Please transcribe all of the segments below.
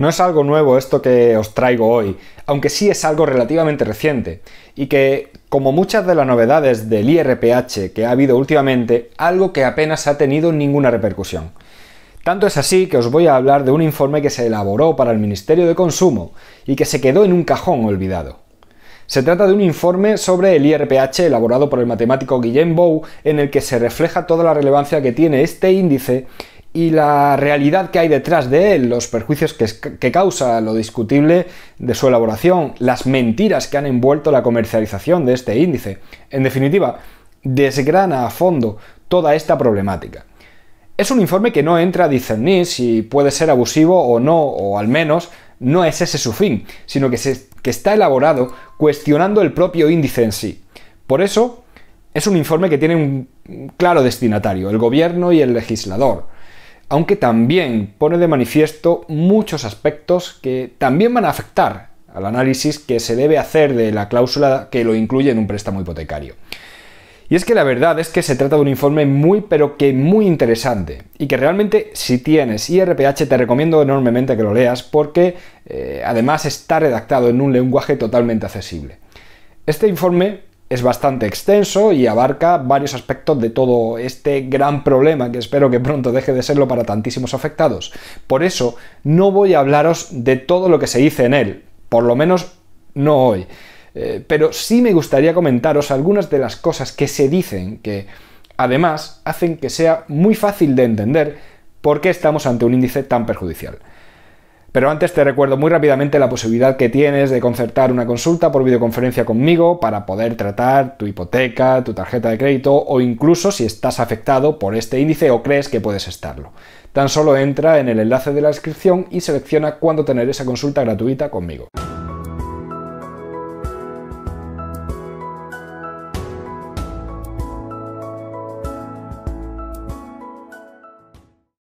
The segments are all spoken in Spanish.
No es algo nuevo esto que os traigo hoy, aunque sí es algo relativamente reciente, y que, como muchas de las novedades del IRPH que ha habido últimamente, algo que apenas ha tenido ninguna repercusión. Tanto es así que os voy a hablar de un informe que se elaboró para el Ministerio de Consumo y que se quedó en un cajón olvidado. Se trata de un informe sobre el IRPH elaborado por el matemático Guillem Bou en el que se refleja toda la relevancia que tiene este índice y la realidad que hay detrás de él, los perjuicios que, causa, lo discutible de su elaboración, las mentiras que han envuelto la comercialización de este índice. En definitiva, desgrana a fondo toda esta problemática. Es un informe que no entra a discernir si puede ser abusivo o no, o al menos no es ese su fin, sino que, se, que está elaborado cuestionando el propio índice en sí. Por eso, es un informe que tiene un claro destinatario, el gobierno y el legislador aunque también pone de manifiesto muchos aspectos que también van a afectar al análisis que se debe hacer de la cláusula que lo incluye en un préstamo hipotecario. Y es que la verdad es que se trata de un informe muy pero que muy interesante y que realmente si tienes IRPH te recomiendo enormemente que lo leas porque eh, además está redactado en un lenguaje totalmente accesible. Este informe es bastante extenso y abarca varios aspectos de todo este gran problema que espero que pronto deje de serlo para tantísimos afectados. Por eso no voy a hablaros de todo lo que se dice en él, por lo menos no hoy. Eh, pero sí me gustaría comentaros algunas de las cosas que se dicen que además hacen que sea muy fácil de entender por qué estamos ante un índice tan perjudicial. Pero antes te recuerdo muy rápidamente la posibilidad que tienes de concertar una consulta por videoconferencia conmigo para poder tratar tu hipoteca, tu tarjeta de crédito o incluso si estás afectado por este índice o crees que puedes estarlo. Tan solo entra en el enlace de la descripción y selecciona cuándo tener esa consulta gratuita conmigo.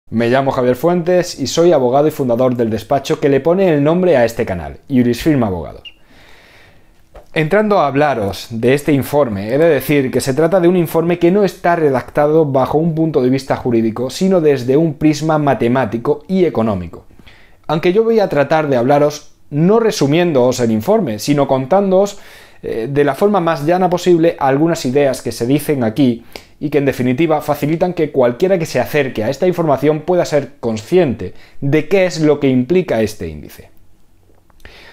Me llamo Javier Fuentes y soy abogado y fundador del despacho que le pone el nombre a este canal, Jurisfirma Abogados. Entrando a hablaros de este informe, he de decir que se trata de un informe que no está redactado bajo un punto de vista jurídico, sino desde un prisma matemático y económico. Aunque yo voy a tratar de hablaros no resumiéndoos el informe, sino contándoos eh, de la forma más llana posible algunas ideas que se dicen aquí y que en definitiva facilitan que cualquiera que se acerque a esta información pueda ser consciente de qué es lo que implica este índice.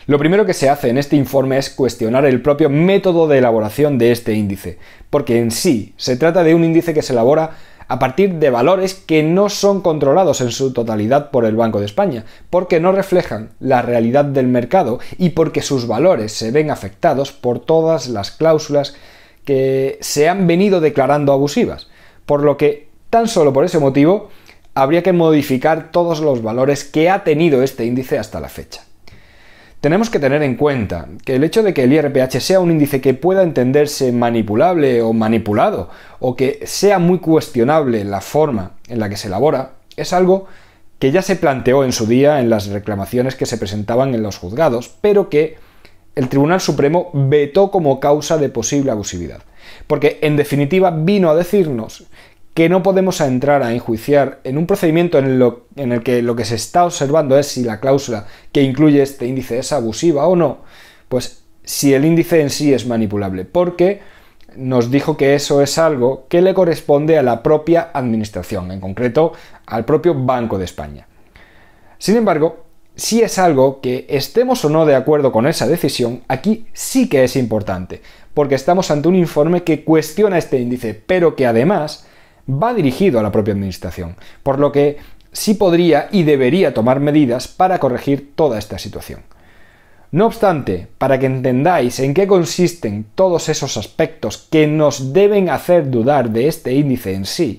Lo primero que se hace en este informe es cuestionar el propio método de elaboración de este índice, porque en sí se trata de un índice que se elabora a partir de valores que no son controlados en su totalidad por el Banco de España, porque no reflejan la realidad del mercado y porque sus valores se ven afectados por todas las cláusulas que se han venido declarando abusivas, por lo que tan solo por ese motivo habría que modificar todos los valores que ha tenido este índice hasta la fecha. Tenemos que tener en cuenta que el hecho de que el IRPH sea un índice que pueda entenderse manipulable o manipulado, o que sea muy cuestionable la forma en la que se elabora, es algo que ya se planteó en su día en las reclamaciones que se presentaban en los juzgados, pero que el Tribunal Supremo vetó como causa de posible abusividad. Porque, en definitiva, vino a decirnos que no podemos entrar a enjuiciar en un procedimiento en, en, el que lo que se está observando es si la cláusula que incluye este índice es abusiva o no, pues si el índice en sí es manipulable, porque nos dijo que eso es algo que le corresponde a la propia administración, en concreto al propio Banco de España. Sin embargo, si es algo que estemos o no de acuerdo con esa decisión, aquí sí que es importante, porque estamos ante un informe que cuestiona este índice, pero que además va dirigido a la propia administración, por lo que sí podría y debería tomar medidas para corregir toda esta situación. No obstante, para que entendáis en qué consisten todos esos aspectos que nos deben hacer dudar de este índice en sí,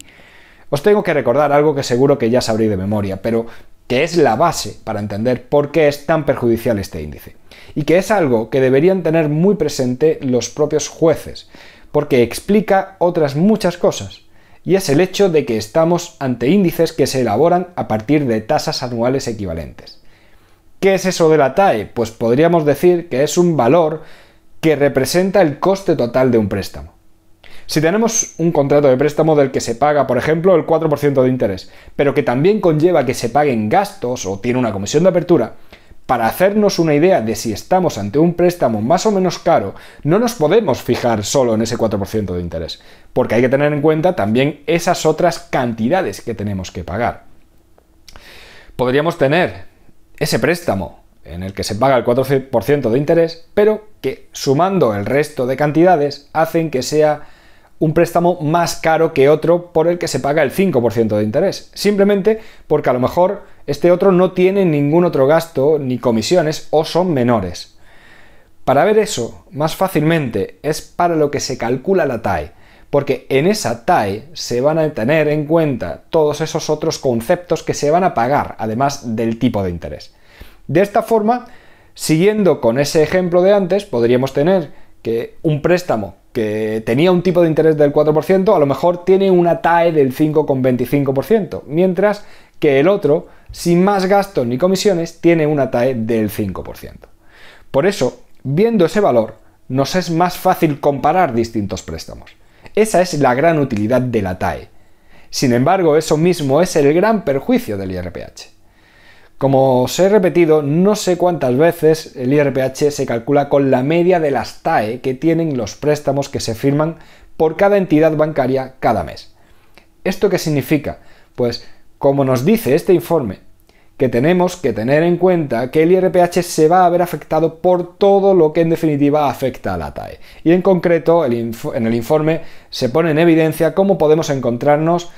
os tengo que recordar algo que seguro que ya sabréis de memoria, pero que es la base para entender por qué es tan perjudicial este índice, y que es algo que deberían tener muy presente los propios jueces, porque explica otras muchas cosas, y es el hecho de que estamos ante índices que se elaboran a partir de tasas anuales equivalentes. ¿Qué es eso de la TAE? Pues podríamos decir que es un valor que representa el coste total de un préstamo. Si tenemos un contrato de préstamo del que se paga, por ejemplo, el 4% de interés, pero que también conlleva que se paguen gastos o tiene una comisión de apertura, para hacernos una idea de si estamos ante un préstamo más o menos caro, no nos podemos fijar solo en ese 4% de interés, porque hay que tener en cuenta también esas otras cantidades que tenemos que pagar. Podríamos tener ese préstamo en el que se paga el 4% de interés, pero que sumando el resto de cantidades hacen que sea un préstamo más caro que otro por el que se paga el 5% de interés. Simplemente porque a lo mejor este otro no tiene ningún otro gasto ni comisiones o son menores. Para ver eso más fácilmente es para lo que se calcula la TAE, porque en esa TAE se van a tener en cuenta todos esos otros conceptos que se van a pagar, además del tipo de interés. De esta forma, siguiendo con ese ejemplo de antes, podríamos tener que un préstamo que tenía un tipo de interés del 4%, a lo mejor tiene una TAE del 5,25%, mientras que el otro, sin más gastos ni comisiones, tiene una TAE del 5%. Por eso, viendo ese valor, nos es más fácil comparar distintos préstamos. Esa es la gran utilidad de la TAE. Sin embargo, eso mismo es el gran perjuicio del IRPH. Como os he repetido, no sé cuántas veces el IRPH se calcula con la media de las TAE que tienen los préstamos que se firman por cada entidad bancaria cada mes. ¿Esto qué significa? Pues, como nos dice este informe, que tenemos que tener en cuenta que el IRPH se va a ver afectado por todo lo que en definitiva afecta a la TAE. Y en concreto, en el informe se pone en evidencia cómo podemos encontrarnos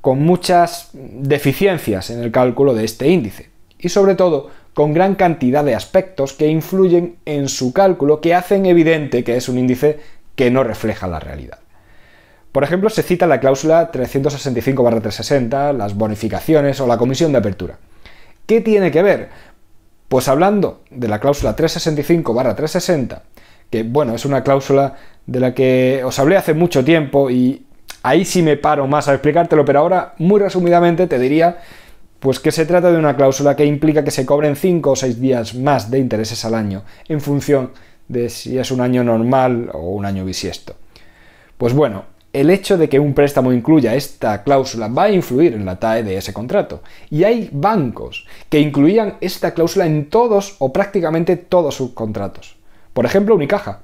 con muchas deficiencias en el cálculo de este índice y sobre todo con gran cantidad de aspectos que influyen en su cálculo que hacen evidente que es un índice que no refleja la realidad. Por ejemplo, se cita la cláusula 365-360, las bonificaciones o la comisión de apertura. ¿Qué tiene que ver? Pues hablando de la cláusula 365-360, que bueno, es una cláusula de la que os hablé hace mucho tiempo y ahí sí me paro más a explicártelo, pero ahora muy resumidamente te diría pues que se trata de una cláusula que implica que se cobren 5 o 6 días más de intereses al año, en función de si es un año normal o un año bisiesto. Pues bueno, el hecho de que un préstamo incluya esta cláusula va a influir en la TAE de ese contrato. Y hay bancos que incluían esta cláusula en todos o prácticamente todos sus contratos. Por ejemplo, Unicaja.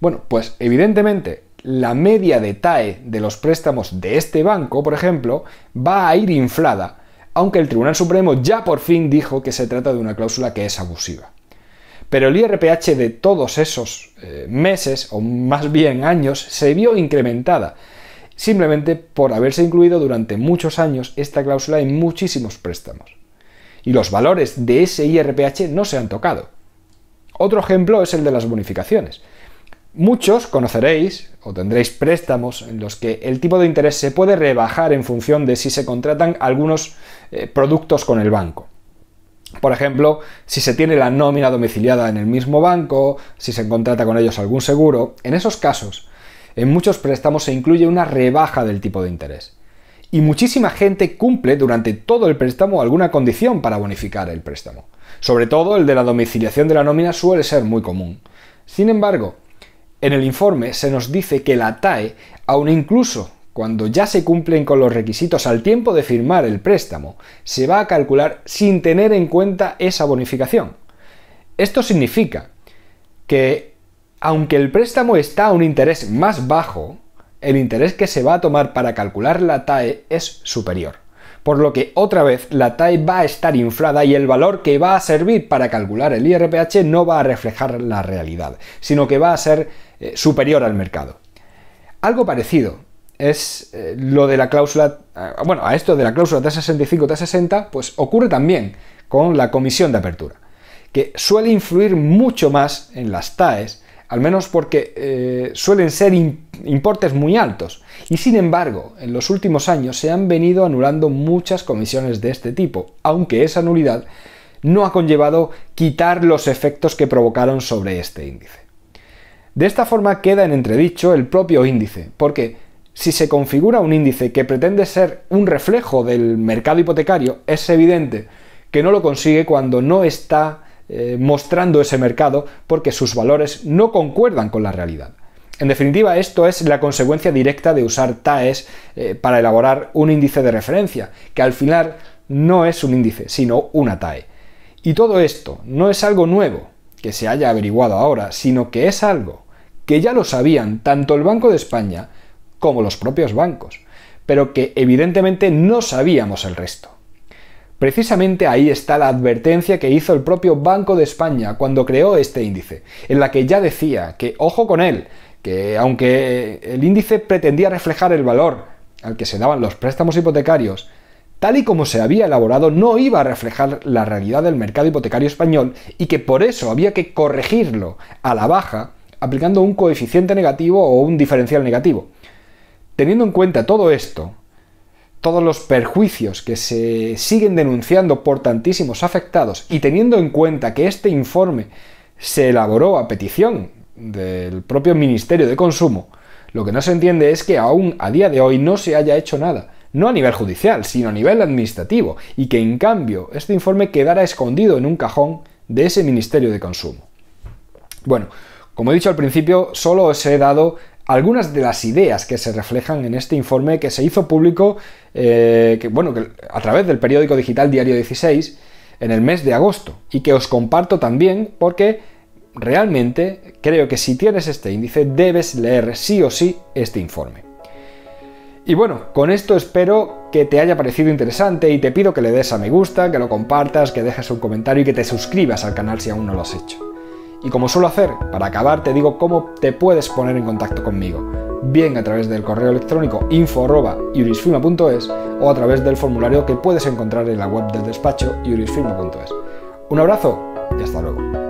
Bueno, pues evidentemente la media de TAE de los préstamos de este banco, por ejemplo, va a ir inflada aunque el Tribunal Supremo ya por fin dijo que se trata de una cláusula que es abusiva. Pero el IRPH de todos esos eh, meses, o más bien años, se vio incrementada, simplemente por haberse incluido durante muchos años esta cláusula en muchísimos préstamos. Y los valores de ese IRPH no se han tocado. Otro ejemplo es el de las bonificaciones. Muchos conoceréis o tendréis préstamos en los que el tipo de interés se puede rebajar en función de si se contratan algunos eh, productos con el banco. Por ejemplo, si se tiene la nómina domiciliada en el mismo banco, si se contrata con ellos algún seguro, en esos casos, en muchos préstamos se incluye una rebaja del tipo de interés. Y muchísima gente cumple durante todo el préstamo alguna condición para bonificar el préstamo. Sobre todo el de la domiciliación de la nómina suele ser muy común. Sin embargo, en el informe se nos dice que la TAE, aun incluso cuando ya se cumplen con los requisitos al tiempo de firmar el préstamo, se va a calcular sin tener en cuenta esa bonificación. Esto significa que, aunque el préstamo está a un interés más bajo, el interés que se va a tomar para calcular la TAE es superior. Por lo que otra vez la TAE va a estar inflada y el valor que va a servir para calcular el IRPH no va a reflejar la realidad, sino que va a ser eh, superior al mercado. Algo parecido es eh, lo de la cláusula, eh, bueno, a esto de la cláusula T65, T60, pues ocurre también con la comisión de apertura, que suele influir mucho más en las TAES, al menos porque suelen ser importes muy altos. Y sin embargo, en los últimos años se han venido anulando muchas comisiones de este tipo, aunque esa nulidad no ha conllevado quitar los efectos que provocaron sobre este índice. De esta forma queda en entredicho el propio índice, porque si se configura un índice que pretende ser un reflejo del mercado hipotecario, es evidente que no lo consigue cuando no está eh, mostrando ese mercado porque sus valores no concuerdan con la realidad. En definitiva, esto es la consecuencia directa de usar TAES eh, para elaborar un índice de referencia, que al final no es un índice, sino una TAE. Y todo esto no es algo nuevo, que se haya averiguado ahora, sino que es algo que ya lo sabían tanto el Banco de España como los propios bancos, pero que evidentemente no sabíamos el resto. Precisamente ahí está la advertencia que hizo el propio Banco de España cuando creó este índice, en la que ya decía que, ojo con él, que aunque el índice pretendía reflejar el valor al que se daban los préstamos hipotecarios, tal y como se había elaborado, no iba a reflejar la realidad del mercado hipotecario español y que por eso había que corregirlo a la baja aplicando un coeficiente negativo o un diferencial negativo. Teniendo en cuenta todo esto, todos los perjuicios que se siguen denunciando por tantísimos afectados y teniendo en cuenta que este informe se elaboró a petición del propio Ministerio de Consumo, lo que no se entiende es que aún a día de hoy no se haya hecho nada no a nivel judicial, sino a nivel administrativo, y que en cambio este informe quedara escondido en un cajón de ese Ministerio de Consumo. Bueno, como he dicho al principio, solo os he dado algunas de las ideas que se reflejan en este informe que se hizo público eh, bueno, a través del periódico digital Diario 16 en el mes de agosto y que os comparto también porque realmente creo que si tienes este índice debes leer sí o sí este informe. Y bueno, con esto espero que te haya parecido interesante y te pido que le des a me gusta, que lo compartas, que dejes un comentario y que te suscribas al canal si aún no lo has hecho. Y como suelo hacer, para acabar te digo cómo te puedes poner en contacto conmigo, bien a través del correo electrónico info.iurisfirma.es o a través del formulario que puedes encontrar en la web del despacho iurisfirma.es. Un abrazo y hasta luego.